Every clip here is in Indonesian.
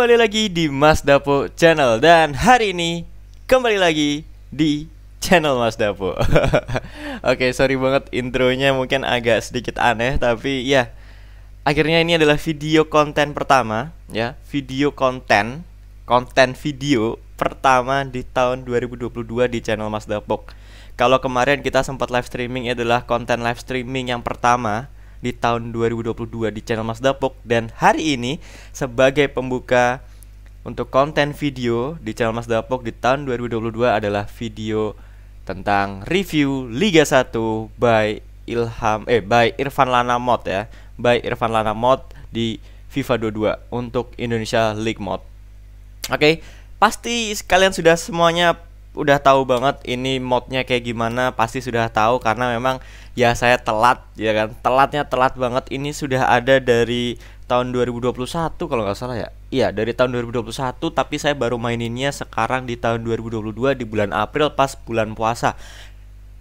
kembali lagi di Mas Dapo Channel dan hari ini kembali lagi di channel Mas Dapo. Oke, okay, sorry banget intronya mungkin agak sedikit aneh tapi ya akhirnya ini adalah video konten pertama ya, video konten konten video pertama di tahun 2022 di channel Mas Dapo. Kalau kemarin kita sempat live streaming adalah konten live streaming yang pertama di tahun 2022 di channel Mas Dapok dan hari ini sebagai pembuka untuk konten video di channel Mas Dapok di tahun 2022 adalah video tentang review Liga 1 by Ilham eh by Irfan Lana Mod ya, by Irfan Lana Mod di FIFA 22 untuk Indonesia League Mod Oke, okay, pasti kalian sudah semuanya udah tahu banget ini modnya kayak gimana, pasti sudah tahu karena memang ya saya telat ya kan telatnya telat banget ini sudah ada dari tahun 2021 kalau nggak salah ya iya dari tahun 2021 tapi saya baru maininnya sekarang di tahun 2022 di bulan April pas bulan puasa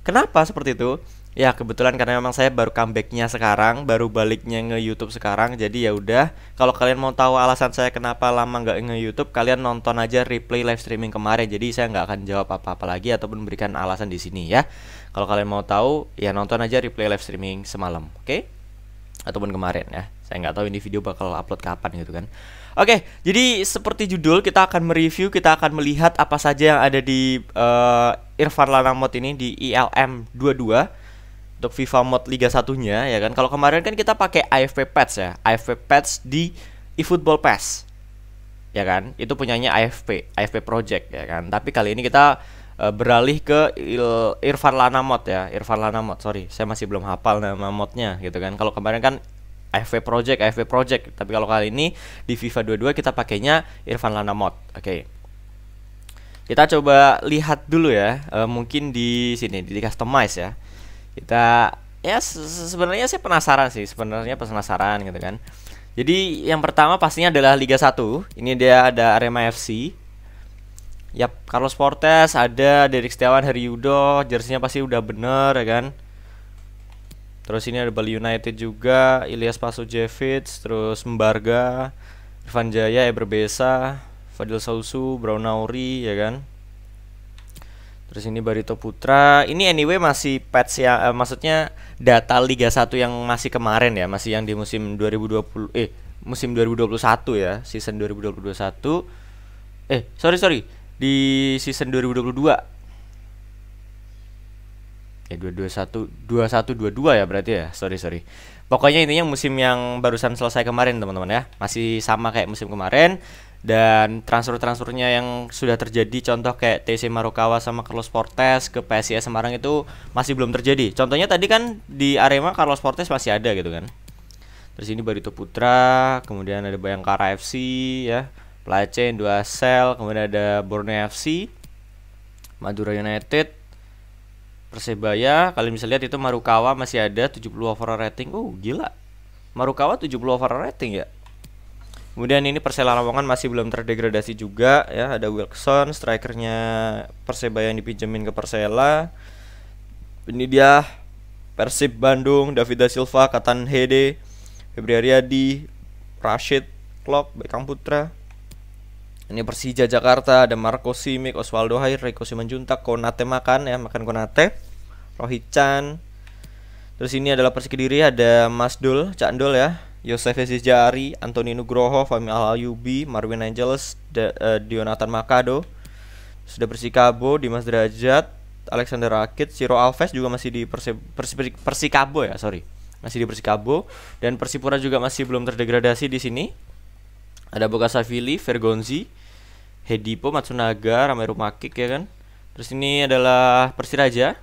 kenapa seperti itu ya kebetulan karena memang saya baru comebacknya sekarang baru baliknya nge YouTube sekarang jadi ya udah kalau kalian mau tahu alasan saya kenapa lama nggak nge YouTube kalian nonton aja replay live streaming kemarin jadi saya nggak akan jawab apa-apa lagi ataupun berikan alasan di sini ya kalau kalian mau tahu, ya nonton aja replay live streaming semalam, oke? Okay? Ataupun kemarin ya. Saya nggak tahu ini video bakal upload kapan gitu kan. Oke, okay, jadi seperti judul kita akan mereview, kita akan melihat apa saja yang ada di uh, Irfan Mod ini di ILM 22 untuk FIFA Mod Liga Satunya ya kan. Kalau kemarin kan kita pakai AFP Pets ya. AFP Pets di eFootball Pass. Ya kan? Itu punyanya AFP, AFP Project ya kan. Tapi kali ini kita Eh, beralih ke Il Irfan Mod ya Irfan Lana Mod sorry saya masih belum hafal nama modnya gitu kan kalau kemarin kan FV Project FV Project tapi kalau kali ini di FIFA 22 kita pakainya Irfan Lana Mod oke okay. kita coba lihat dulu ya uh, mungkin di sini di customize ya kita ya sebenarnya saya penasaran sih sebenarnya penasaran gitu kan jadi yang pertama pastinya adalah Liga 1 ini dia ada Arema FC Yap, Carlos Portes ada, Derek Setiawan, Yudo, jersinya pasti udah bener ya kan. Terus ini ada Bali United juga, Ilyas Pasujevic, terus Mbarga, Irfan Jaya, Eberbesa, Fadil Sausu, Brownauri ya kan. Terus ini Barito Putra. Ini anyway masih patch ya eh, maksudnya data Liga 1 yang masih kemarin ya, masih yang di musim 2020 eh musim 2021 ya, season 2021. Eh, sorry sorry di season 2022 ya 221 dua dua ya berarti ya. Sorry, sorry. Pokoknya intinya musim yang barusan selesai kemarin teman-teman ya. Masih sama kayak musim kemarin dan transfer-transfernya yang sudah terjadi contoh kayak TC Marokawa sama Carlos Portes ke PSIS Semarang itu masih belum terjadi. Contohnya tadi kan di Arema Carlos Portes masih ada gitu kan. Terus ini Barito Putra, kemudian ada Bayangkara FC ya. Supply Chain, dua sel, kemudian ada Borneo FC, Madura United, Persebaya, kalian bisa lihat itu Marukawa masih ada 70 overall rating. Oh, gila. Marukawa 70 overall rating ya. Kemudian ini Persela Lamongan masih belum terdegradasi juga ya, ada Wilson, strikernya Persebaya yang dipinjemin ke Persela. Ini dia Persib Bandung, David da Silva, Katan Hede, Febriariadi Rashid, Klok, Bekang Putra, ini Persija Jakarta ada Marco Simic Oswaldo Hair Rico Simanjuntak Konate makan ya makan Konate Rohit Chan terus ini adalah Persik Kediri ada Mas Dul Cak Dul ya Yosef Jari, Antonino Nugroho, Fami Al Marvin Angeles, De, uh, Dionatan Makado, sudah Persikabo, Dimas Derajat, Alexander Rakit, Siro Alves juga masih di Persi, Persi, Persikabo ya, sorry. Masih di Persikabo dan Persipura juga masih belum terdegradasi di sini. Ada Boga Savili, Vergonzi, Hedipo Matsunaga, Romero Makik ya kan. Terus ini adalah Persiraja.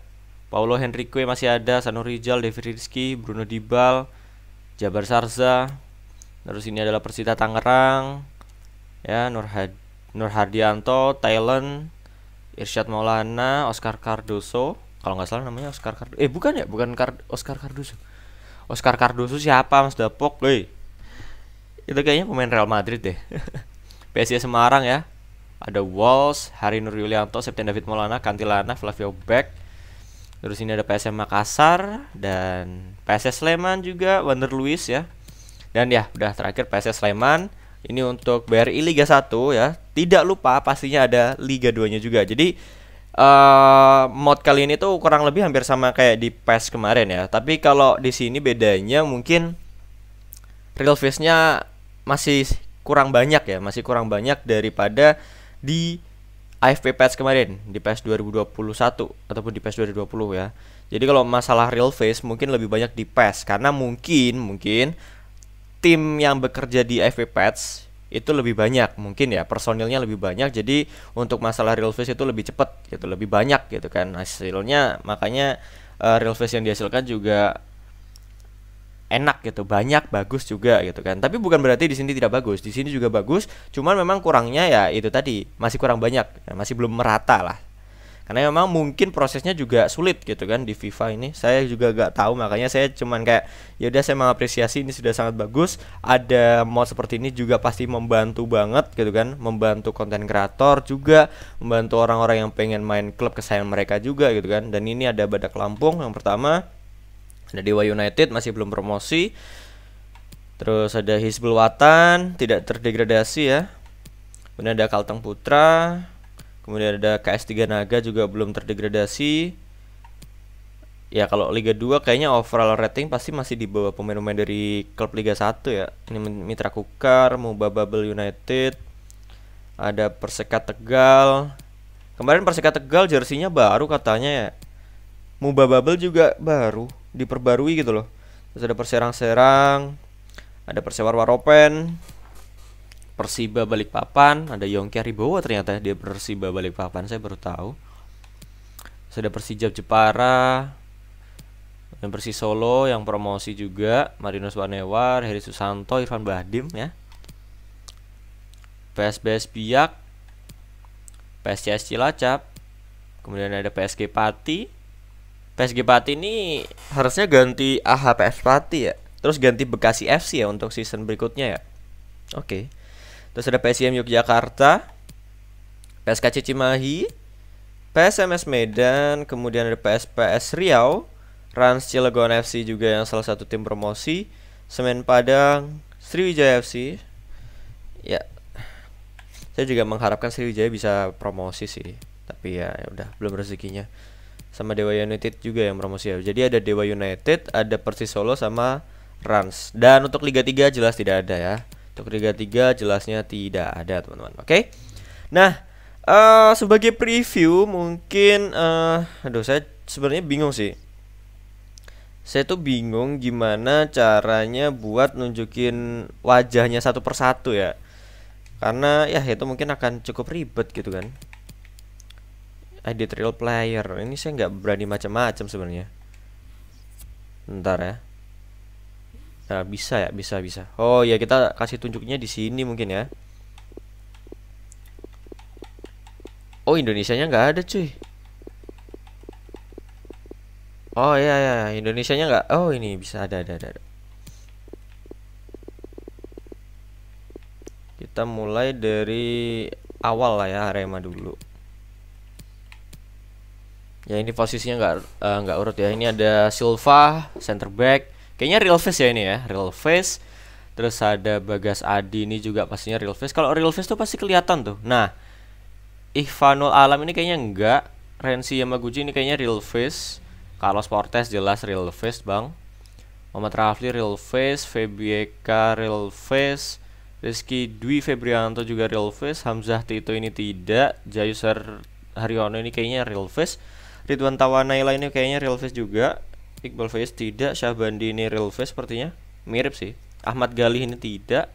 Paulo Henrique masih ada, Sanu Rizal, Bruno Dibal, Jabar Sarza. Terus ini adalah Persita Tangerang. Ya, Nur Had Nur Hardianto, Thailand, Irsyad Maulana, Oscar Cardoso. Kalau nggak salah namanya Oscar Cardoso. Eh, bukan ya, bukan Car Oscar Cardoso. Oscar Cardoso siapa Mas Dapok, woi. Itu kayaknya pemain Real Madrid deh. PSIS Semarang ya ada Walls, Hari Nur Yulianto, Septian David Maulana, Kantilana, Flavio Beck. Terus ini ada PSM Makassar dan PSS Sleman juga Wander Luis ya. Dan ya udah terakhir PSS Sleman ini untuk BRI Liga 1 ya. Tidak lupa pastinya ada Liga 2-nya juga. Jadi uh, mod kali ini tuh kurang lebih hampir sama kayak di PES kemarin ya. Tapi kalau di sini bedanya mungkin real face-nya masih kurang banyak ya, masih kurang banyak daripada di AFP patch kemarin di patch 2021 ataupun di patch 2020 ya. Jadi kalau masalah real face mungkin lebih banyak di patch karena mungkin mungkin tim yang bekerja di AFP patch itu lebih banyak mungkin ya personilnya lebih banyak jadi untuk masalah real face itu lebih cepat gitu lebih banyak gitu kan hasilnya makanya uh, real face yang dihasilkan juga enak gitu banyak bagus juga gitu kan tapi bukan berarti di sini tidak bagus di sini juga bagus cuman memang kurangnya ya itu tadi masih kurang banyak ya, masih belum merata lah karena memang mungkin prosesnya juga sulit gitu kan di FIFA ini saya juga gak tahu makanya saya cuman kayak ya udah saya mengapresiasi ini sudah sangat bagus ada mod seperti ini juga pasti membantu banget gitu kan membantu konten kreator juga membantu orang-orang yang pengen main klub kesayangan mereka juga gitu kan dan ini ada Badak Lampung yang pertama ada nah, Dewa United masih belum promosi terus ada Hizbul Watan tidak terdegradasi ya kemudian ada Kalteng Putra kemudian ada KS3 Naga juga belum terdegradasi ya kalau Liga 2 kayaknya overall rating pasti masih di bawah pemain-pemain dari klub Liga 1 ya. Ini Mitra Kukar, Muba Bubble United, ada Perseka Tegal. Kemarin Perseka Tegal jersinya baru katanya ya. Muba Bubble juga baru diperbarui gitu loh. Terus ada Perserang-Serang, ada Persewar Waropen, Persiba Balikpapan, ada Yongki Ribowo ternyata dia Persiba Balikpapan, saya baru tahu. Terus ada Persijab Jepara, dan persi Solo yang promosi juga Marinus Wanewar, Heri Susanto, Irfan Bahdim ya. PSBS Biak, PSCS Cilacap, kemudian ada PSG Pati, PSG Pati ini harusnya ganti AHPS Pati ya. Terus ganti Bekasi FC ya untuk season berikutnya ya. Oke. Okay. Terus ada PSM Yogyakarta, PSKC Cimahi, PSMS Medan, kemudian ada PSPS Riau, Rans Cilegon FC juga yang salah satu tim promosi, Semen Padang, Sriwijaya FC. Ya. Saya juga mengharapkan Sriwijaya bisa promosi sih, tapi ya udah belum rezekinya sama Dewa United juga yang promosi ya. Jadi ada Dewa United, ada Persis Solo sama Rans. Dan untuk Liga 3 jelas tidak ada ya. Untuk Liga 3 jelasnya tidak ada, teman-teman. Oke. Okay? Nah, uh, sebagai preview mungkin uh, aduh saya sebenarnya bingung sih. Saya tuh bingung gimana caranya buat nunjukin wajahnya satu persatu ya. Karena ya itu mungkin akan cukup ribet gitu kan edit eh, real player ini saya nggak berani macam-macam sebenarnya ntar ya nah, bisa ya bisa bisa oh ya kita kasih tunjuknya di sini mungkin ya oh Indonesia nya nggak ada cuy oh ya ya Indonesia nya nggak oh ini bisa ada ada ada, ada. kita mulai dari awal lah ya Arema dulu Ya ini posisinya nggak eh, nggak uh, urut ya. Ini ada Silva center back. Kayaknya real face ya ini ya, real face. Terus ada Bagas Adi ini juga pastinya real face. Kalau real face tuh pasti kelihatan tuh. Nah, Ivanul Alam ini kayaknya nggak Renzi Yamaguchi ini kayaknya real face. Kalau Sportes jelas real face, Bang. Muhammad Rafli real face, Febieka real face. Rizky Dwi Febrianto juga real face, Hamzah Tito ini tidak, Jayuser Haryono ini kayaknya real face. Ridwan Tawanaila ini kayaknya real face juga Iqbal Faiz tidak Syahbandi ini real face sepertinya mirip sih Ahmad Galih ini tidak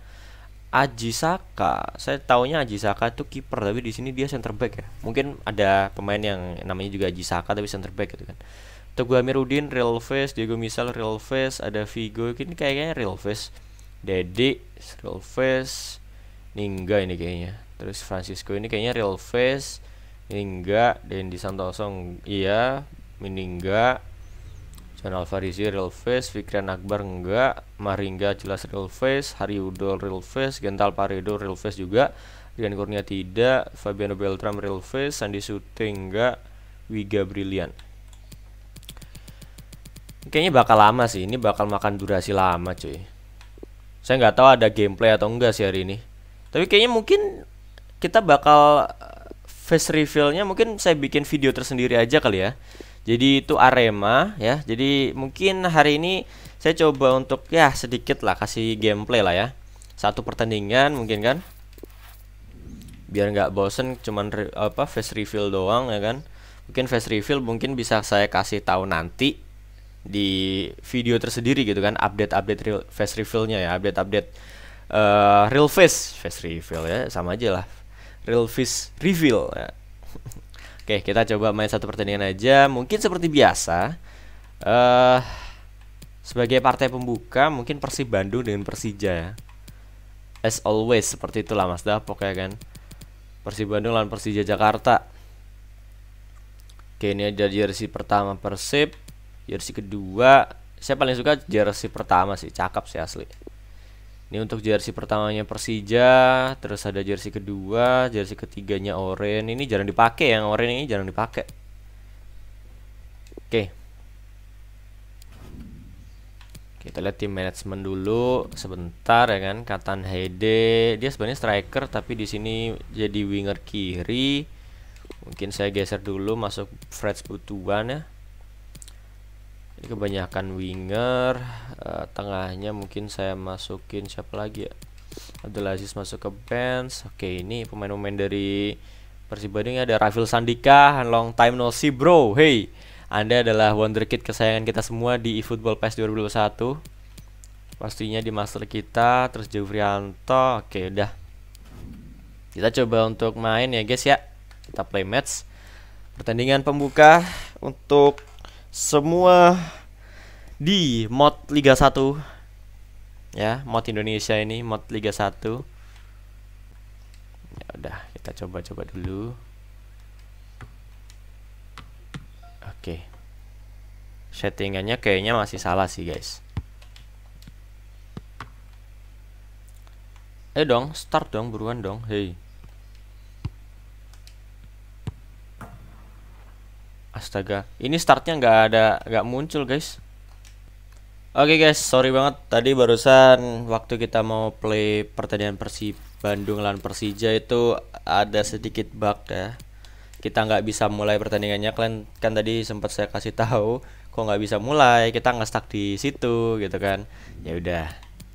Aji Saka saya taunya Aji Saka itu kiper tapi di sini dia center back ya mungkin ada pemain yang namanya juga Aji Saka tapi center back gitu kan Teguh Amiruddin real face Diego Misal real face ada Vigo ini kayaknya real face Dede real face Ningga ini kayaknya terus Francisco ini kayaknya real face Enggak, Dendi Santoso iya, ini enggak. John Alvarizi real face, Fikrian Akbar enggak, Maringga jelas real face, Hari Udo real face, Gental Paredo real face juga, Rian Kurnia tidak, Fabiano Beltram real face, Sandi Sute enggak, Wiga Brilian. Kayaknya bakal lama sih, ini bakal makan durasi lama cuy. Saya nggak tahu ada gameplay atau enggak sih hari ini. Tapi kayaknya mungkin kita bakal face revealnya mungkin saya bikin video tersendiri aja kali ya jadi itu Arema ya jadi mungkin hari ini saya coba untuk ya sedikit lah kasih gameplay lah ya satu pertandingan mungkin kan biar nggak bosen cuman re, apa face reveal doang ya kan mungkin face reveal mungkin bisa saya kasih tahu nanti di video tersendiri gitu kan update update real, face revealnya ya update update uh, real face face reveal ya sama aja lah real fish reveal ya. Oke kita coba main satu pertandingan aja mungkin seperti biasa uh, sebagai partai pembuka mungkin Persib Bandung dengan Persija ya as always seperti itulah Mas Dapok ya kan Persib Bandung lawan Persija Jakarta Oke ini ada jersey pertama Persib Jersey kedua Saya paling suka jersey pertama sih Cakep sih asli ini untuk jersey pertamanya Persija, terus ada jersey kedua, jersey ketiganya oranye. Ini jarang dipakai yang oranye ini jarang dipakai. Oke. Kita lihat tim manajemen dulu sebentar ya kan. Katan Hede, dia sebenarnya striker tapi di sini jadi winger kiri. Mungkin saya geser dulu masuk Fred's Butuan ya ini kebanyakan winger uh, tengahnya mungkin saya masukin siapa lagi ya Abdul masuk ke bench oke ini pemain-pemain dari Persib Bandung ada Rafil Sandika long time no see bro hey anda adalah wonderkid kesayangan kita semua di eFootball PES 2021 pastinya di master kita terus Jovrianto oke udah kita coba untuk main ya guys ya kita play match pertandingan pembuka untuk semua di mod Liga 1 ya, mod Indonesia ini mod Liga 1. Ya udah, kita coba-coba dulu. Oke. Settingannya kayaknya masih salah sih, guys. Eh dong, start dong, buruan dong. Hei. Astaga, ini startnya nggak ada, nggak muncul guys. Oke okay guys, sorry banget tadi barusan waktu kita mau play pertandingan Persib Bandung lawan Persija itu ada sedikit bug ya. Kita nggak bisa mulai pertandingannya. Kalian kan tadi sempat saya kasih tahu, kok nggak bisa mulai, kita nggak stuck di situ gitu kan. Ya udah,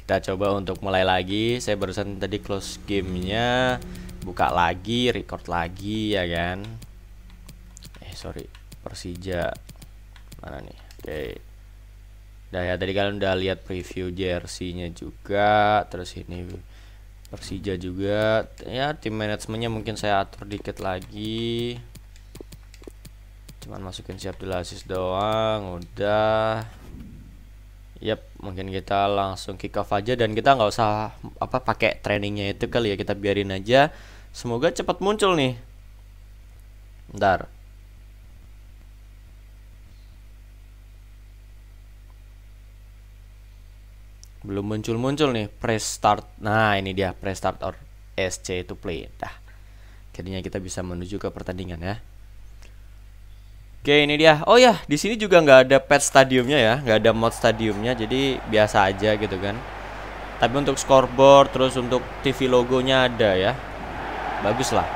kita coba untuk mulai lagi. Saya barusan tadi close gamenya, buka lagi, record lagi ya kan. Eh sorry Persija mana nih oke okay. Nah ya tadi kalian udah lihat preview jersey-nya juga, terus ini Persija juga. Ya tim manajemennya mungkin saya atur dikit lagi. Cuman masukin siap dilasis doang, udah. Yap, mungkin kita langsung kick off aja dan kita nggak usah apa pakai trainingnya itu kali ya kita biarin aja. Semoga cepat muncul nih. Ntar belum muncul-muncul nih press start nah ini dia press start or SC to play dah jadinya kita bisa menuju ke pertandingan ya oke ini dia oh ya di sini juga nggak ada pet stadiumnya ya nggak ada mod stadiumnya jadi biasa aja gitu kan tapi untuk scoreboard terus untuk TV logonya ada ya bagus lah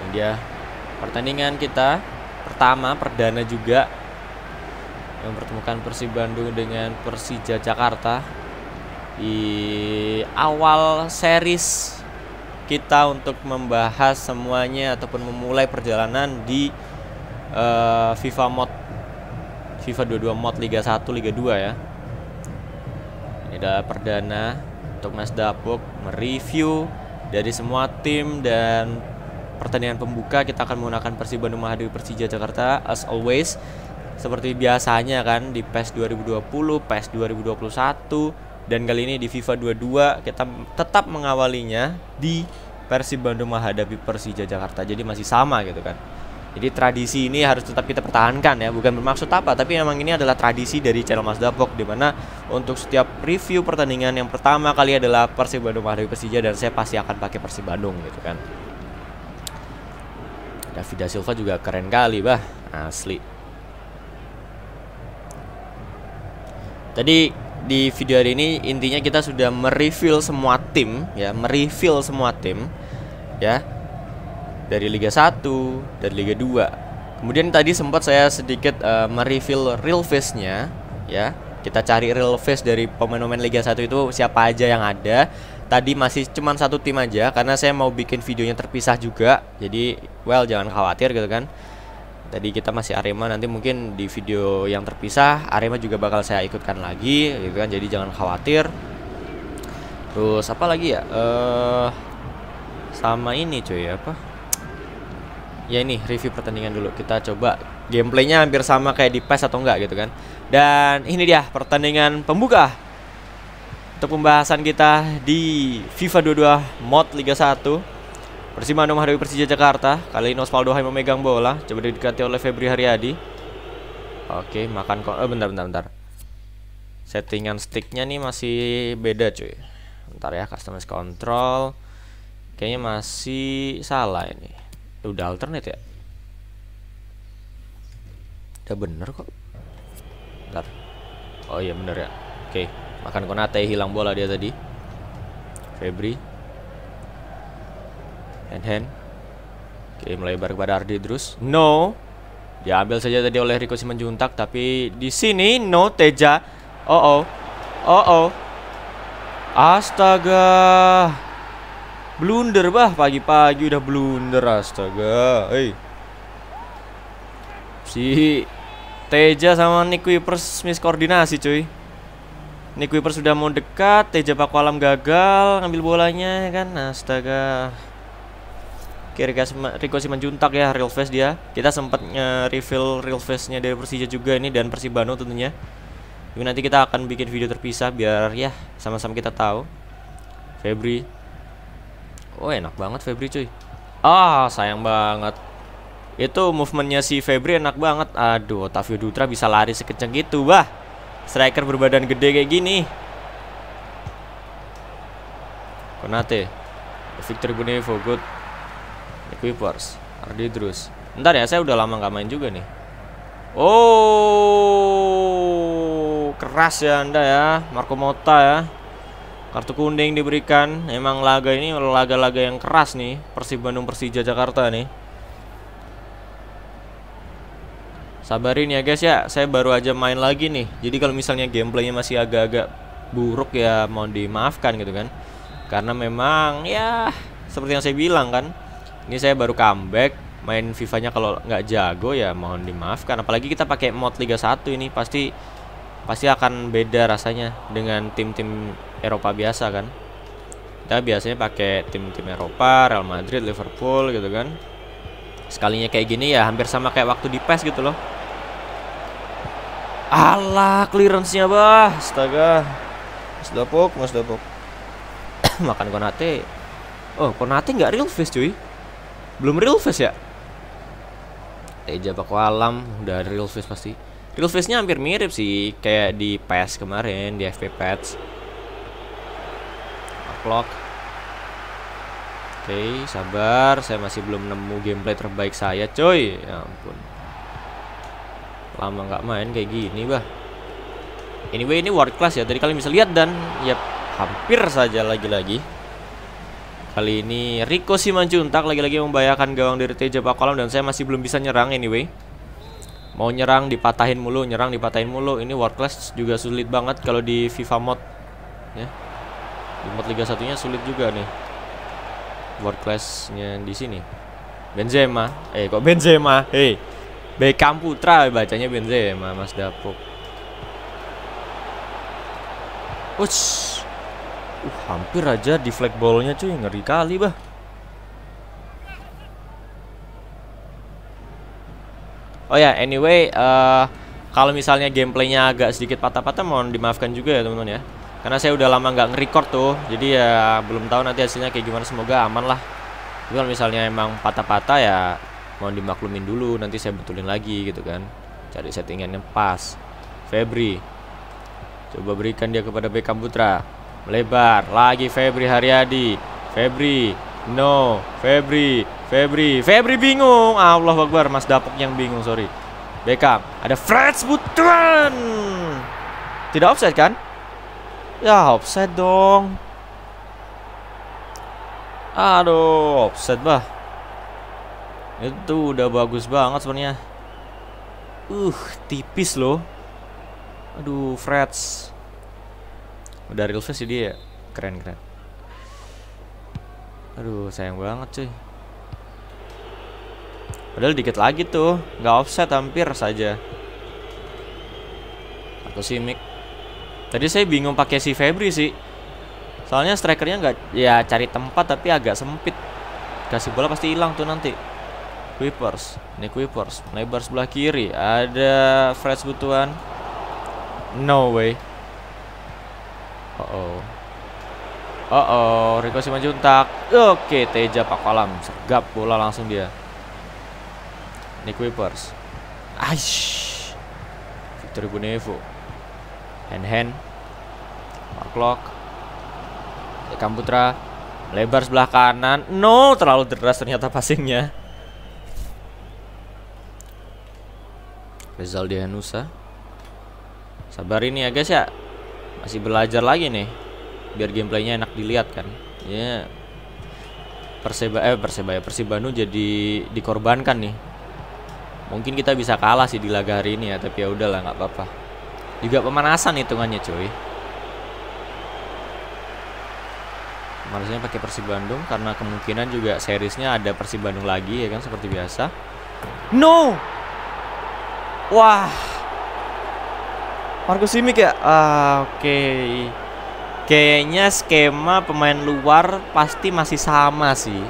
ini dia pertandingan kita pertama perdana juga mempertemukan Persib Bandung dengan Persija Jakarta di awal series kita untuk membahas semuanya ataupun memulai perjalanan di uh, FIFA Mod FIFA 22 Mod Liga 1 Liga 2 ya. Ini adalah perdana untuk Mas Dapuk mereview dari semua tim dan pertandingan pembuka kita akan menggunakan Persib Bandung menghadapi Persija Jakarta as always seperti biasanya kan di PES 2020, PES 2021 dan kali ini di FIFA 22 kita tetap mengawalinya di Persib Bandung menghadapi Persija Jakarta. Jadi masih sama gitu kan. Jadi tradisi ini harus tetap kita pertahankan ya, bukan bermaksud apa, tapi memang ini adalah tradisi dari channel Mas Dapok di mana untuk setiap review pertandingan yang pertama kali adalah Persib Bandung menghadapi Persija dan saya pasti akan pakai Persib Bandung gitu kan. David Silva juga keren kali, bah. Asli. Tadi di video hari ini intinya kita sudah mereveal semua tim ya, mereveal semua tim ya. Dari Liga 1, dari Liga 2. Kemudian tadi sempat saya sedikit uh, mereveal real face-nya ya. Kita cari real face dari pemain-pemain Liga 1 itu siapa aja yang ada. Tadi masih cuman satu tim aja karena saya mau bikin videonya terpisah juga. Jadi well jangan khawatir gitu kan tadi kita masih Arema nanti mungkin di video yang terpisah Arema juga bakal saya ikutkan lagi gitu kan jadi jangan khawatir terus apa lagi ya eh uh, sama ini cuy apa ya ini review pertandingan dulu kita coba gameplaynya hampir sama kayak di PES atau enggak gitu kan dan ini dia pertandingan pembuka untuk pembahasan kita di FIFA 22 mod Liga 1 Persib Bandung menghadapi Persija Jakarta. Kali ini Osvaldo Hai memegang bola, coba didekati oleh Febri Haryadi. Oke, makan kok. Eh, bentar, bentar, bentar. Settingan sticknya nih masih beda cuy. Bentar ya, customize control. Kayaknya masih salah ini. Eh, udah alternate ya? Udah bener kok. Bentar. Oh iya bener ya. Oke, makan Konate hilang bola dia tadi. Febri hand hand oke melebar kepada Ardi terus no diambil saja tadi oleh Rico Simanjuntak tapi di sini no Teja oh oh oh oh astaga blunder bah pagi-pagi udah blunder astaga hei si Teja sama Nick Wipers miskoordinasi cuy Nick Wipers sudah mau dekat Teja Pakualam gagal ngambil bolanya kan astaga Rico Simanjuntak ya real face dia. Kita sempat nge-reveal real face-nya dari Persija juga ini dan Persibano tentunya. Jadi nanti kita akan bikin video terpisah biar ya sama-sama kita tahu. Febri. Oh enak banget Febri cuy. Ah sayang banget. Itu movementnya si Febri enak banget. Aduh Tavio Dutra bisa lari sekenceng gitu bah. Striker berbadan gede kayak gini. Konate. Victor Bunevo good Equipers, Ardidrus. Ntar ya, saya udah lama nggak main juga nih. Oh, keras ya Anda ya, Marco Mota ya. Kartu kuning diberikan. Emang laga ini laga-laga yang keras nih, Persib Bandung Persija Jakarta nih. Sabarin ya guys ya, saya baru aja main lagi nih. Jadi kalau misalnya gameplaynya masih agak-agak buruk ya mau dimaafkan gitu kan. Karena memang ya seperti yang saya bilang kan, ini saya baru comeback main FIFA-nya kalau nggak jago ya mohon dimaafkan. Apalagi kita pakai mod Liga 1 ini pasti pasti akan beda rasanya dengan tim-tim Eropa biasa kan. Kita biasanya pakai tim-tim Eropa, Real Madrid, Liverpool gitu kan. Sekalinya kayak gini ya hampir sama kayak waktu di PES gitu loh. Allah clearance-nya bah. Astaga. Mas dopok, Mas dopok, Makan Konate. Oh, Konate nggak real face cuy. Belum real face ya? Teja eh, Alam udah real face pasti. Real face-nya hampir mirip sih kayak di PES kemarin di FP Pets. Clock. Oke, okay, sabar, saya masih belum nemu gameplay terbaik saya, coy. Ya ampun. Lama nggak main kayak gini, bah. Anyway, ini world class ya. Tadi kalian bisa lihat dan ya yep, hampir saja lagi-lagi Kali ini Rico Simanjuntak lagi-lagi membahayakan gawang dari TJ Pakolam dan saya masih belum bisa nyerang anyway. Mau nyerang dipatahin mulu, nyerang dipatahin mulu. Ini world class juga sulit banget kalau di FIFA mod. Ya. Di mod Liga satunya sulit juga nih. World classnya di sini. Benzema. Eh kok Benzema? Hey. Beckham Putra bacanya Benzema Mas Dapuk. Ush. Uh, hampir aja di flag ballnya cuy, ngeri kali bah. Oh ya, yeah, anyway, uh, kalau misalnya gameplaynya agak sedikit patah-patah, mohon dimaafkan juga ya teman-teman ya. Karena saya udah lama nggak nge-record tuh, jadi ya belum tahu nanti hasilnya kayak gimana. Semoga aman lah. Tapi kalau misalnya emang patah-patah ya mohon dimaklumin dulu nanti saya betulin lagi gitu kan cari settingannya pas Febri coba berikan dia kepada Beckham Putra Melebar. Lagi Febri Haryadi. Febri. No. Febri. Febri. Febri bingung. Allah Akbar. Mas Dapok yang bingung. Sorry. Beckham. Ada Freds Butuan. Tidak offset kan? Ya offset dong. Aduh, offset bah. Itu udah bagus banget sebenarnya. Uh, tipis loh. Aduh, Freds. Dari real face dia ya keren keren aduh sayang banget cuy padahal dikit lagi tuh nggak offset hampir saja atau Mick tadi saya bingung pakai si Febri sih soalnya strikernya nggak ya cari tempat tapi agak sempit kasih bola pasti hilang tuh nanti Quippers ini Quippers lebar sebelah kiri, ada fresh butuhan no way, Uh oh. Uh oh, Rico Simanjuntak. Oke, Teja Pak Kolam sergap bola langsung dia. Nick Wipers. Aish. Victor Bunevo. Hand hand. Mark Lock. Ekam Putra. Lebar sebelah kanan. No, terlalu deras ternyata passingnya. Rezaldi Hanusa. Sabar ini ya guys ya masih belajar lagi nih biar gameplaynya enak dilihat kan ya yeah. perseba eh persebaya persib bandung jadi dikorbankan nih mungkin kita bisa kalah sih di laga hari ini ya tapi ya lah nggak apa-apa juga pemanasan hitungannya cuy harusnya pakai Persib Bandung karena kemungkinan juga seriesnya ada Persib Bandung lagi ya kan seperti biasa no wah Marco Simic ya? Ah, oke. Okay. Kayaknya skema pemain luar pasti masih sama sih.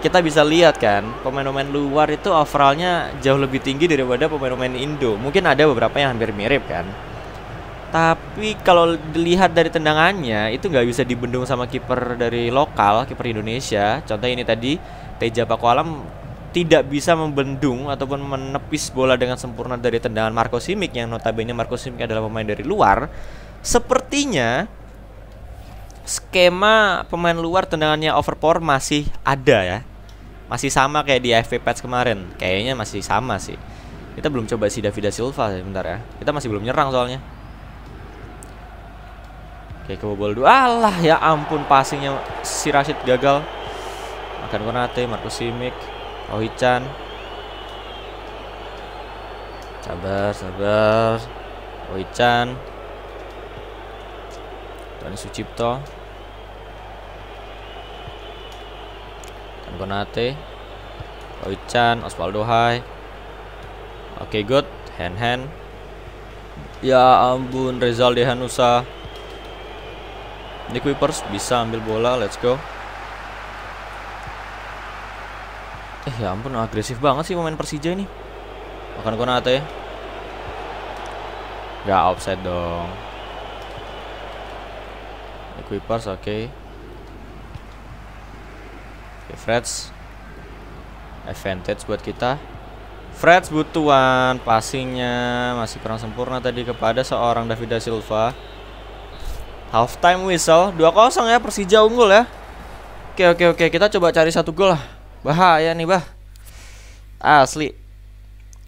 Kita bisa lihat kan, pemain-pemain luar itu overallnya jauh lebih tinggi daripada pemain-pemain Indo. Mungkin ada beberapa yang hampir mirip kan. Tapi kalau dilihat dari tendangannya itu nggak bisa dibendung sama kiper dari lokal, kiper Indonesia. Contoh ini tadi Teja Pakualam tidak bisa membendung ataupun menepis bola dengan sempurna dari tendangan Marco Simic yang notabene Marco Simic adalah pemain dari luar sepertinya skema pemain luar tendangannya overpower masih ada ya masih sama kayak di FP Pets kemarin kayaknya masih sama sih kita belum coba si Davida Silva sebentar ya kita masih belum nyerang soalnya oke kebobol dua alah ya ampun passingnya si Rashid gagal akan Konate Marco Simic Oichan oh, sabar sabar Oichan oh, Tony Sucipto dan Konate Oichan oh, Osvaldo Hai oke okay, good hand hand ya ampun Rezal Dehanusa ini Kuipers bisa ambil bola let's go Eh ya ampun agresif banget sih pemain Persija ini. Akan Konate ya. Gak offset dong. Equipers oke. Okay. okay. Freds. Advantage buat kita. Freds butuhan passingnya masih kurang sempurna tadi kepada seorang Davida Silva. Half time whistle 2-0 ya Persija unggul ya. Oke okay, oke okay, oke kita coba cari satu gol lah bahaya nih bah asli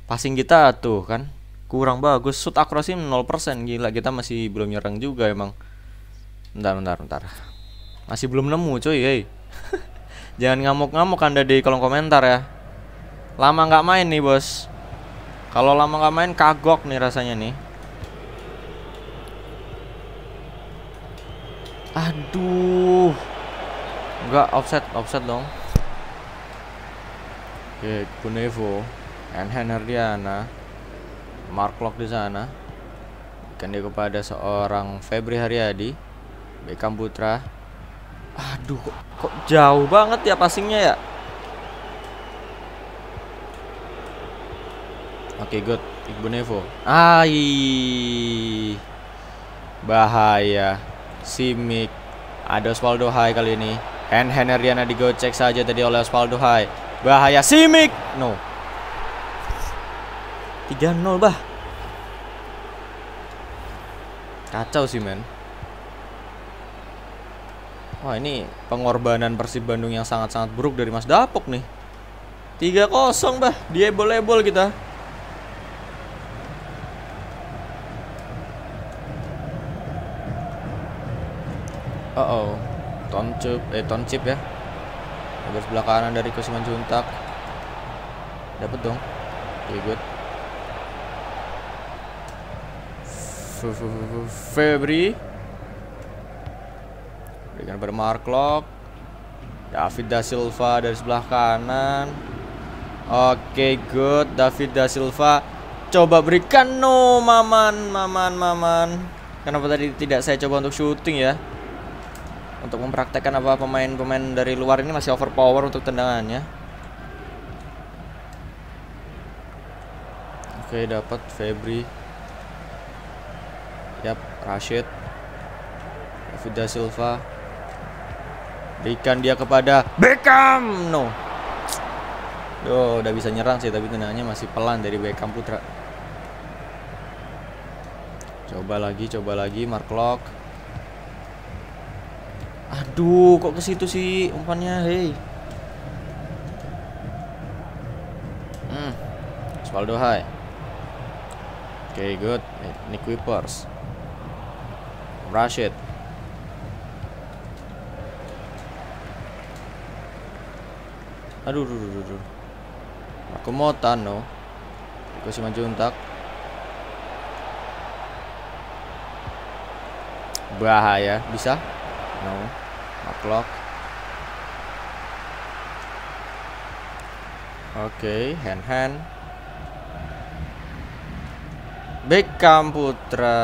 passing kita tuh kan kurang bagus shoot akurasi 0% gila kita masih belum nyerang juga emang bentar bentar bentar masih belum nemu cuy hey. jangan ngamuk-ngamuk anda di kolom komentar ya lama nggak main nih bos kalau lama nggak main kagok nih rasanya nih aduh nggak offset offset dong Oke, Kunevo, Enhen Herdiana, Mark Lock di sana. kendi kepada seorang Febri Haryadi, Beckham Putra. Aduh, kok, kok jauh banget ya passingnya ya. Oke, okay, good. Nevo. Ai. Bahaya. Simic. Ada Osvaldo Hai kali ini. Hen Heneriana digocek saja tadi oleh Osvaldo Hai. Bahaya Simic. No. 3-0, Bah. Kacau sih, men. Wah, ini pengorbanan Persib Bandung yang sangat-sangat buruk dari Mas Dapok nih. 3-0, Bah. Dia ebol kita. Uh oh, Tonchip, eh Tonchip ya. Lebar sebelah kanan dari Kusuman Juntak. dapet dong. Very good. Febri. Berikan pada Marklock. David da Silva dari sebelah kanan. Oke, good. David da Silva coba berikan no maman maman maman kenapa tadi tidak saya coba untuk syuting ya untuk mempraktekkan apa pemain-pemain dari luar ini masih overpower untuk tendangannya. Oke, dapat Febri. Yap, Rashid. David da Silva. Berikan dia kepada Beckham. No. Duh, udah bisa nyerang sih tapi tendangannya masih pelan dari Beckham Putra. Coba lagi, coba lagi Mark Locke. Aduh, kok ke situ sih umpannya, hei. Hmm. Spaldo Hai. Oke, okay, good. Eh, ini Wipers. Rashid. Aduh, aduh, aduh, aduh. Aku sih maju untak. Bahaya, bisa? No clock. oke okay, hand hand Beckham Putra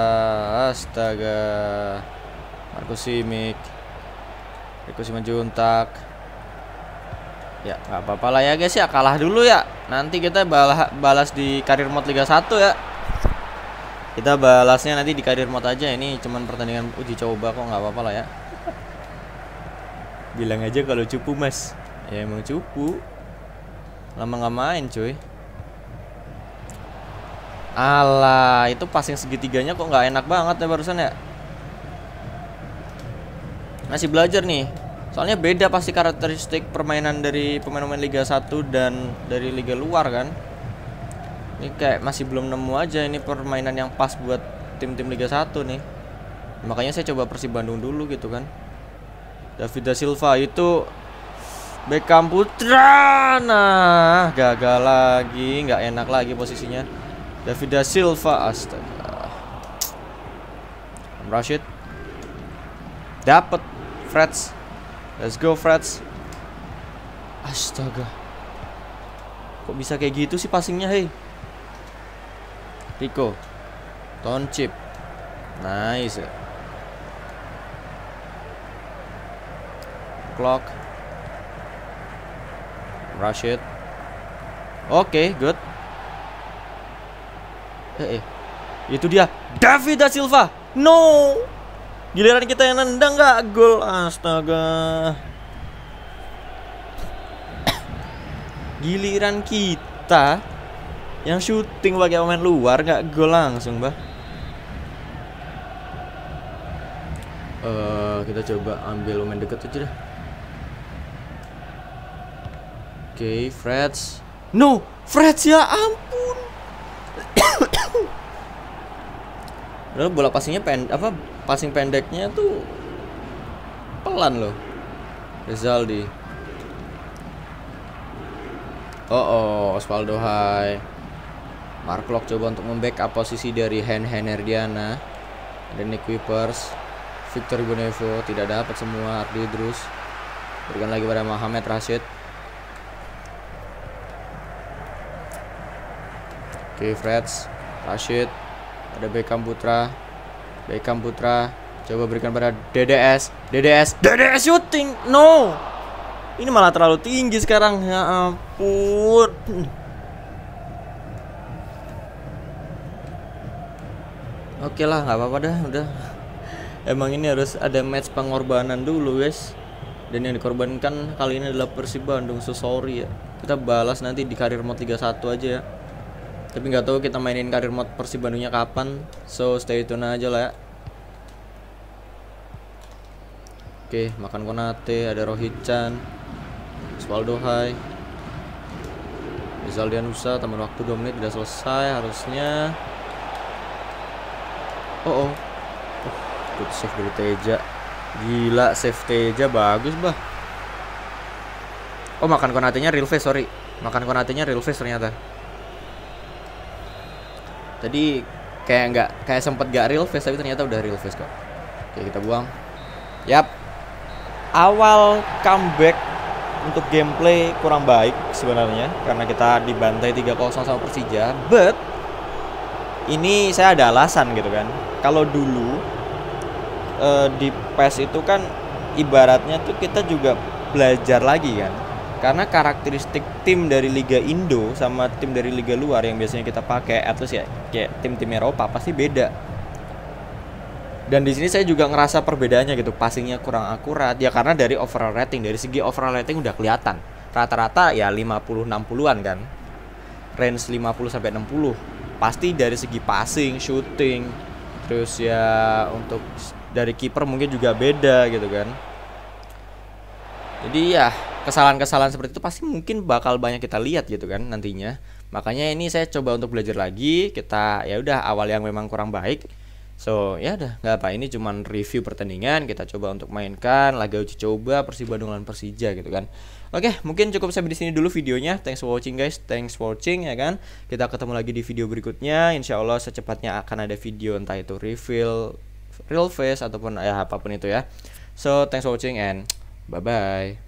astaga Marco Simic Marco Simic juntak. ya nggak apa-apa lah ya guys ya kalah dulu ya nanti kita balas, balas di karir mode Liga 1 ya kita balasnya nanti di karir mode aja ini cuman pertandingan uji coba kok nggak apa-apa lah ya bilang aja kalau cupu mas ya emang cupu lama nggak main cuy Alah, itu passing segitiganya kok nggak enak banget ya barusan ya. Masih belajar nih. Soalnya beda pasti karakteristik permainan dari pemain-pemain Liga 1 dan dari liga luar kan. Ini kayak masih belum nemu aja ini permainan yang pas buat tim-tim Liga 1 nih. Makanya saya coba Persib Bandung dulu gitu kan. David da Silva itu Beckham Putra nah gagal lagi nggak enak lagi posisinya David da Silva astaga Rashid dapat Freds let's go Freds astaga kok bisa kayak gitu sih passingnya hei Rico Toncip nice clock. rush it, Oke, okay, good. Eh, eh. Itu dia David da Silva. No. Giliran kita yang nendang gak gol. Astaga. Giliran kita yang syuting pakai pemain luar nggak gol langsung, Bah. Uh, eh, kita coba ambil pemain deket aja deh. Oke, okay, Freds. No, Freds ya ampun. Lalu bola passingnya pendek apa passing pendeknya tuh pelan loh. Rezaldi. Oh, oh Osvaldo Hai. Mark Lok coba untuk membackup posisi dari Hen Henerdiana dan Nick Wipers. Victor Bonevo tidak dapat semua Ardi Drus. Berikan lagi pada Mohamed Rashid. Oke, Freds, Rashid, ada Beckham Putra, Beckham Putra, coba berikan pada DDS, DDS, DDS shooting, no, ini malah terlalu tinggi sekarang, ya ampun. Oke lah, nggak apa-apa dah, udah. Emang ini harus ada match pengorbanan dulu, guys. Dan yang dikorbankan kali ini adalah Persib Bandung, so sorry ya. Kita balas nanti di karir mode 31 aja ya tapi nggak tahu kita mainin karir mode Persib Bandungnya kapan so stay tune aja lah ya Oke, makan Konate, ada Rohit Chan, Osvaldo Hai, Rizal Dianusa, teman waktu 2 menit sudah selesai harusnya. Oh, oh. oh good save dari Teja. Gila, save Teja bagus, Bah. Oh, makan Konatenya real face, sorry. Makan Konatenya real face ternyata. Tadi kayak nggak kayak sempet gak real face tapi ternyata udah real face kok. Oke, kita buang. Yap. Awal comeback untuk gameplay kurang baik sebenarnya karena kita dibantai 3-0 sama Persija, but ini saya ada alasan gitu kan. Kalau dulu uh, di PES itu kan ibaratnya tuh kita juga belajar lagi kan karena karakteristik tim dari Liga Indo sama tim dari Liga luar yang biasanya kita pakai at least ya kayak tim-tim Eropa pasti beda dan di sini saya juga ngerasa perbedaannya gitu passingnya kurang akurat ya karena dari overall rating dari segi overall rating udah kelihatan rata-rata ya 50 60-an kan range 50 60 pasti dari segi passing shooting terus ya untuk dari kiper mungkin juga beda gitu kan jadi ya kesalahan-kesalahan seperti itu pasti mungkin bakal banyak kita lihat gitu kan nantinya. Makanya ini saya coba untuk belajar lagi. Kita ya udah awal yang memang kurang baik. So ya udah nggak apa ini cuman review pertandingan kita coba untuk mainkan laga uji coba Persib Bandung lawan Persija gitu kan. Oke, mungkin cukup sampai di sini dulu videonya. Thanks for watching guys, thanks for watching ya kan. Kita ketemu lagi di video berikutnya. Insya Allah secepatnya akan ada video entah itu reveal real face ataupun ya apapun itu ya. So thanks for watching and bye bye.